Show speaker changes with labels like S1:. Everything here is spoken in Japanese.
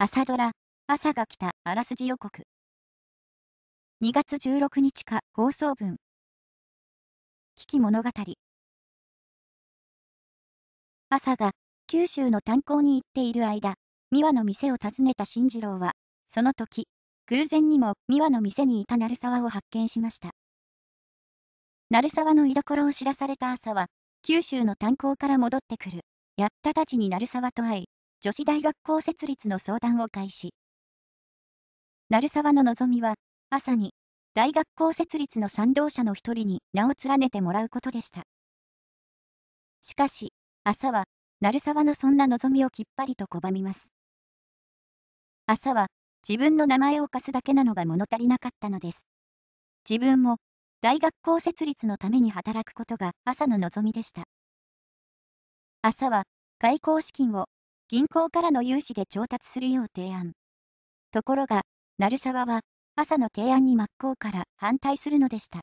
S1: 朝ドラ、朝が来た、あらすじ予告。2月16日か、放送分。危機物語。
S2: 朝が、九州の炭鉱に行っている間、美和の店を訪ねた新次郎は、その時、偶然にも美和の店にいた鳴沢を発見しました。鳴沢の居所を知らされた朝は、九州の炭鉱から戻ってくる、やったたちに鳴沢と会い、女子大学校設立の相談を開始。鳴沢の望みは、朝に、大学校設立の賛同者の一人に名を連ねてもらうことでした。しかし、朝は、鳴沢のそんな望みをきっぱりと拒みます。朝は、自分の名前を貸すだけなのが物足りなかったのです。自分も、大学校設立のために働くことが朝の望みでした。朝は、開校資金を銀行からの融資で調達するよう提案。ところが、鳴沢は、朝の提案に真っ向から反対するのでした。